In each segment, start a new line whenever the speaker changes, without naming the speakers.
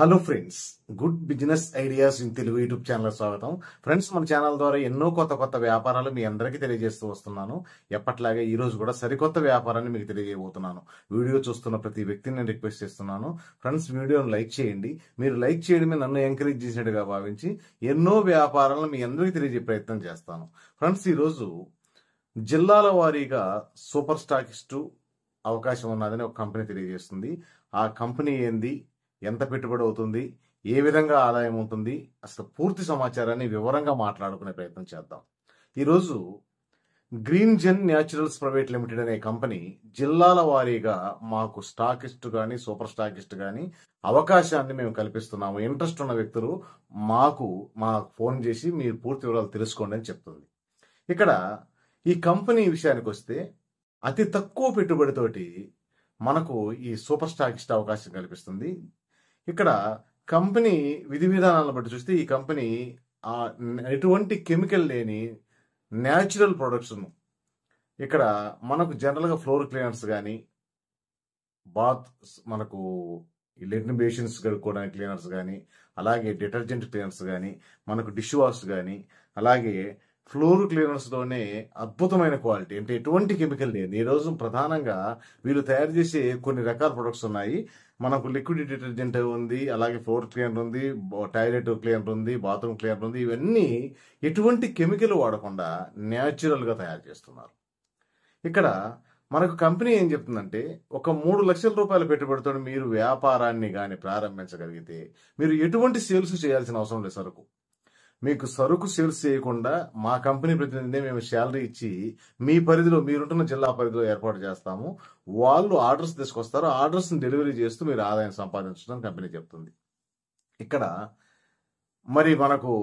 hello friends good business ideas in Telugu YouTube channel స్వాగతం friends మన channel ద్వారా ఎన్నో కొత్త కొత్త వ్యాపారాలు మీ అందరికీ తెలియజేస్తూ వస్తున్నాను ఎప్పట్లాగే ఈ రోజు కూడా సరికొత్త వ్యాపారాన్ని మీకు తెలియజేయబోతున్నాను వీడియో చూస్తున్న ప్రతి వ్యక్తిని నేను రిక్వెస్ట్ చేస్తున్నాను ఫ్రెండ్స్ వీడియోను లైక్ చేయండి మీరు లైక్ చేయడమే నన్ను ఎంకరేజ్ చేసినట్టుగా భావించి ఎన్నో వ్యాపారాలను మీ అందరికీ తెలియజే ప్రయత్నం చేస్తాను ఫ్రెండ్స్ ఈరోజు జిల్లాల వారీగా సూపర్ స్టాకిస్టు అవకాశం ఉన్నదని ఒక కంపెనీ తెలియజేస్తుంది ఆ కంపెనీ ఏంది ఎంత పెట్టుబడి అవుతుంది ఏ విధంగా ఆదాయం అవుతుంది అసలు పూర్తి సమాచారాన్ని వివరంగా మాట్లాడుకునే ప్రయత్నం చేద్దాం ఈరోజు green gen naturals private limited అనే కంపెనీ జిల్లాల వారీగా మాకు స్టాకిస్ట్ కానీ సూపర్ స్టాకిస్ట్ కానీ అవకాశాన్ని మేము కల్పిస్తున్నాము ఇంట్రెస్ట్ ఉన్న వ్యక్తులు మాకు మా ఫోన్ చేసి మీరు పూర్తి వివరాలు తెలుసుకోండి అని చెప్తుంది ఇక్కడ ఈ కంపెనీ విషయానికి వస్తే అతి తక్కువ పెట్టుబడితోటి మనకు ఈ సూపర్ స్టాకిస్ట్ అవకాశం కల్పిస్తుంది ఇక్కడ కంపెనీ విధి విధానాలను బట్టి చూస్తే ఈ కంపెనీ ఎటువంటి కెమికల్ లేని న్యాచురల్ ప్రొడక్ట్స్ ఇక్కడ మనకు జనరల్గా ఫ్లోర్ క్లీనర్స్ కానీ బాత్ మనకు లెగ్న్ బేషన్స్ కడుక్కోవడానికి క్లీనర్స్ కానీ అలాగే డిటర్జెంట్ క్లీనర్స్ కానీ మనకు డిష్ వాష్ కానీ అలాగే ఫ్లోర్ తోనే అద్భుతమైన క్వాలిటీ అంటే ఎటువంటి కెమికల్ లేదు రోజు ప్రధానంగా వీళ్ళు తయారు చేసే కొన్ని రకాల ప్రొడక్ట్స్ ఉన్నాయి మనకు లిక్విడ్ డిటర్జెంట్ ఉంది అలాగే ఫ్లోర్ క్లీనర్ ఉంది టాయిలెట్ క్లీనర్ ఉంది బాత్రూమ్ క్లీనర్ ఉంది ఇవన్నీ ఎటువంటి కెమికల్ వాడకుండా న్యాచురల్గా తయారు చేస్తున్నారు ఇక్కడ మనకు కంపెనీ ఏం చెప్తుందంటే ఒక మూడు లక్షల రూపాయల పెట్టుబడితో మీరు వ్యాపారాన్ని కానీ ప్రారంభించగలిగితే మీరు ఎటువంటి సేల్స్ చేయాల్సిన అవసరం లేదు సరుకు మీకు సరుకు సేల్స్ చేయకుండా మా కంపెనీ ప్రతినిధిని మేము శాలరీ ఇచ్చి మీ పరిధిలో మీరుంటున్న జిల్లా పరిధిలో ఏర్పాటు చేస్తాము వాళ్ళు ఆర్డర్స్ తీసుకొస్తారు ఆర్డర్స్ని డెలివరీ చేస్తూ మీరు ఆదాయం సంపాదించడం కంపెనీ చెప్తుంది ఇక్కడ మరి మనకు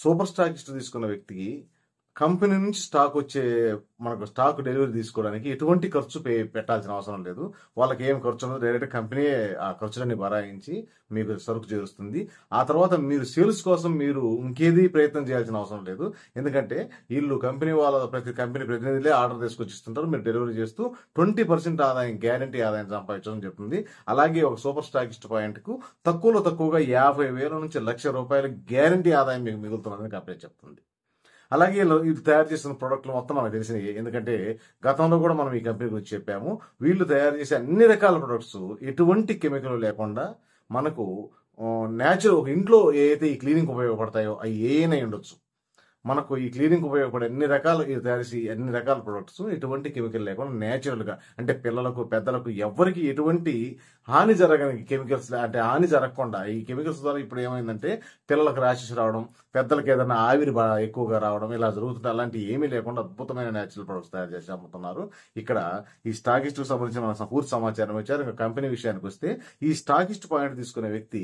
సూపర్ స్టాకిస్ట్ తీసుకున్న వ్యక్తికి కంపెనీ నుంచి స్టాక్ వచ్చే మనకు స్టాక్ డెలివరీ తీసుకోవడానికి ఎటువంటి ఖర్చు పెట్టాల్సిన అవసరం లేదు వాళ్ళకి ఏం ఖర్చు ఉండదు డైరెక్ట్ కంపెనీ ఆ ఖర్చులన్నీ బరాయించి మీకు సరుకు చేరుస్తుంది ఆ తర్వాత మీరు సేల్స్ కోసం మీరు ఇంకేది ప్రయత్నం చేయాల్సిన అవసరం లేదు ఎందుకంటే వీళ్ళు కంపెనీ వాళ్ళ ప్రతి కంపెనీ ప్రతినిధులే ఆర్డర్ తీసుకొచ్చి ఇస్తుంటారు మీరు డెలివరీ చేస్తూ ట్వంటీ పర్సెంట్ ఆదాయం గ్యారంటీ ఆదాయం సంపాదించడం చెప్తుంది అలాగే ఒక సూపర్ స్టాకిస్ట్ పాయింట్కు తక్కువలో తక్కువగా యాభై వేల నుంచి లక్ష రూపాయల గ్యారంటీ ఆదాయం మీకు మిగులుతుందని కంపెనీ చెప్తుంది అలాగే వీళ్ళు తయారు చేసిన ప్రోడక్ట్లు మొత్తం మనకు తెలిసినాయి ఎందుకంటే గతంలో కూడా మనం ఈ కంపెనీ గురించి చెప్పాము వీళ్ళు తయారు చేసే అన్ని రకాల ప్రొడక్ట్స్ ఎటువంటి కెమికల్ లేకుండా మనకు న్యాచురల్ ఇంట్లో ఏ అయితే ఈ క్లీనింగ్ ఉపయోగపడతాయో అవి ఏనై ఉండొచ్చు మనకు ఈ క్లీనింగ్ ఉపయోగపడే అన్ని రకాలు తయారు అన్ని రకాల ప్రొడక్ట్స్ ఎటువంటి కెమికల్ లేకుండా నేచురల్గా అంటే పిల్లలకు పెద్దలకు ఎవరికి ఎటువంటి హాని జరగని కెమికల్స్ అంటే హాని జరగకుండా ఈ కెమికల్స్ ద్వారా ఇప్పుడు ఏమైందంటే పిల్లలకు రాషెస్ రావడం పెద్దలకు ఏదైనా ఆవిరి ఎక్కువగా రావడం ఇలా జరుగుతుంది అలాంటివి ఏమీ లేకుండా అద్భుతమైన నేచురల్ ప్రొడక్ట్స్ తయారు చేసి అమ్ముతున్నారు ఇక్కడ ఈ స్టాకిస్ట్కు సంబంధించిన మన పూర్తి సమాచారం వచ్చారు ఇంకా కంపెనీ విషయానికి వస్తే ఈ స్టాకిస్ట్ పాయింట్ తీసుకునే వ్యక్తి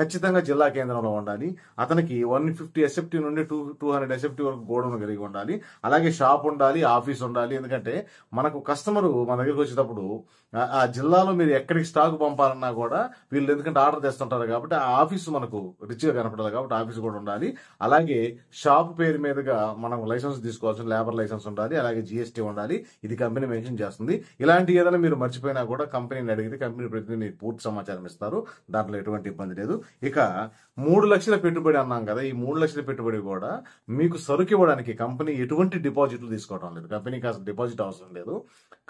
ఖచ్చితంగా జిల్లా కేంద్రంలో ఉండాలి అతనికి వన్ ఫిఫ్టీ ఎస్ఎఫ్టీ నుండి టూ టూ హండ్రెడ్ రిసెప్టివ్ వరకు గోడౌన్ కలిగి ఉండాలి అలాగే షాప్ ఉండాలి ఆఫీస్ ఉండాలి ఎందుకంటే మనకు కస్టమర్ మన దగ్గరకు వచ్చేటప్పుడు ఆ జిల్లాలో మీరు ఎక్కడికి స్టాక్ పంపాలన్నా కూడా వీళ్ళు ఎందుకంటే ఆర్డర్ తెస్తుంటారు కాబట్టి ఆ ఆఫీస్ మనకు రిచ్గా కనపడాలి కాబట్టి ఆఫీస్ కూడా ఉండాలి అలాగే షాప్ పేరు మీదుగా మనం లైసెన్స్ తీసుకోవాల్సిన లేబర్ లైసెన్స్ ఉండాలి అలాగే జిఎస్టీ ఉండాలి ఇది కంపెనీ మెన్షన్ చేస్తుంది ఇలాంటి ఏదైనా మీరు మర్చిపోయినా కూడా కంపెనీని అడిగితే కంపెనీ ప్రతినిధి పూర్తి సమాచారం ఇస్తారు దాంట్లో ఎటువంటి ఇబ్బంది లేదు ఇక మూడు లక్షల పెట్టుబడి అన్నాం కదా ఈ మూడు లక్షల పెట్టుబడి కూడా మీ మీకు సరుకు ఇవ్వడానికి కంపెనీ ఎటువంటి డిపాజిట్లు తీసుకోవడం లేదు కంపెనీ కాస్త డిపాజిట్ అవసరం లేదు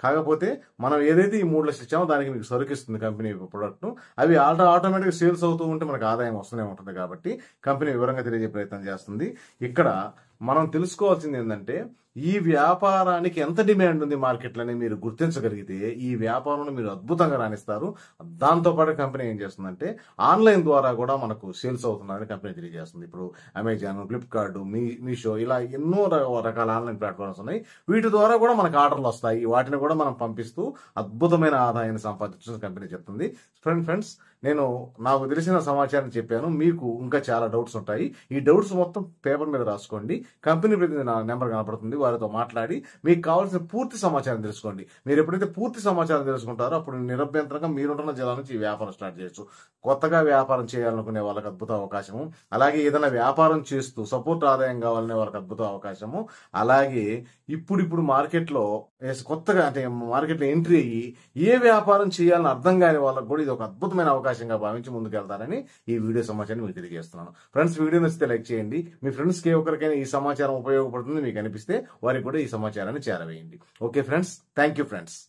కాకపోతే మనం ఏదైతే ఈ మూడు లక్షలు ఇచ్చామో దానికి మీకు సరుకు ఇస్తుంది కంపెనీ ప్రొడక్ట్ను అవి ఆల్రెడీ ఆటోమేటిక్గా సేల్స్ అవుతూ ఉంటే మనకు ఆదాయం వస్తూనే ఉంటుంది కాబట్టి కంపెనీ వివరంగా తెలియజే ప్రయత్నం చేస్తుంది ఇక్కడ మనం తెలుసుకోవాల్సింది ఏంటంటే ఈ వ్యాపారానికి ఎంత డిమాండ్ ఉంది మార్కెట్లని మీరు గుర్తించగలిగితే ఈ వ్యాపారంలో మీరు అద్భుతంగా రాణిస్తారు దాంతోపాటు కంపెనీ ఏం చేస్తుందంటే ఆన్లైన్ ద్వారా కూడా మనకు సేల్స్ అవుతుందని కంపెనీ తెలియజేస్తుంది ఇప్పుడు అమెజాన్ ఫ్లిప్కార్ట్ మీ మీషో ఇలా ఎన్నో రకాల ఆన్లైన్ ప్లాట్ఫామ్స్ ఉన్నాయి వీటి ద్వారా కూడా మనకు ఆర్డర్లు వస్తాయి వాటిని కూడా మనం పంపిస్తూ అద్భుతమైన ఆదాయాన్ని సంపాదించిన కంపెనీ చెప్తుంది ఫ్రెండ్ ఫ్రెండ్స్ నేను నాకు తెలిసిన సమాచారం చెప్పాను మీకు ఇంకా చాలా డౌట్స్ ఉంటాయి ఈ డౌట్స్ మొత్తం పేపర్ మీద రాసుకోండి కంపెనీ ప్రతినిధి నా నెంబర్ కనపడుతుంది వారితో మాట్లాడి మీకు కావాల్సిన పూర్తి సమాచారం తెలుసుకోండి మీరు ఎప్పుడైతే పూర్తి సమాచారం తెలుసుకుంటారో అప్పుడు నిరభ్యంతరంగా మీరుంటున్న జిల్లా నుంచి ఈ వ్యాపారం స్టార్ట్ చేయొచ్చు కొత్తగా వ్యాపారం చేయాలనుకునే వాళ్ళకి అద్భుత అవకాశము అలాగే ఏదైనా వ్యాపారం చేస్తూ సపోర్ట్ ఆదాయం కావాలనే వాళ్ళకి అద్భుత అవకాశము అలాగే ఇప్పుడు ఇప్పుడు మార్కెట్లో కొత్తగా అంటే మార్కెట్లో ఎంట్రీ అయ్యి ఏ వ్యాపారం చేయాలని అర్థం కాని వాళ్ళకి కూడా ఇది ఒక అద్భుతమైన అవకాశం అవకాశంగా భావించి వెళ్తారని ఈ వీడియో సమాచారం మీకు తెలియజేస్తున్నాను ఫ్రెండ్స్ వీడియో నచ్చితే లైక్ చేయండి మీ ఫ్రెండ్స్ కే ఒకరికైనా ఈ సమాచారం ఉపయోగపడుతుంది మీకు అనిపిస్తే వారికి కూడా ఈ సమాచారాన్ని చేరవేయండి ఓకే ఫ్రెండ్స్ థ్యాంక్ ఫ్రెండ్స్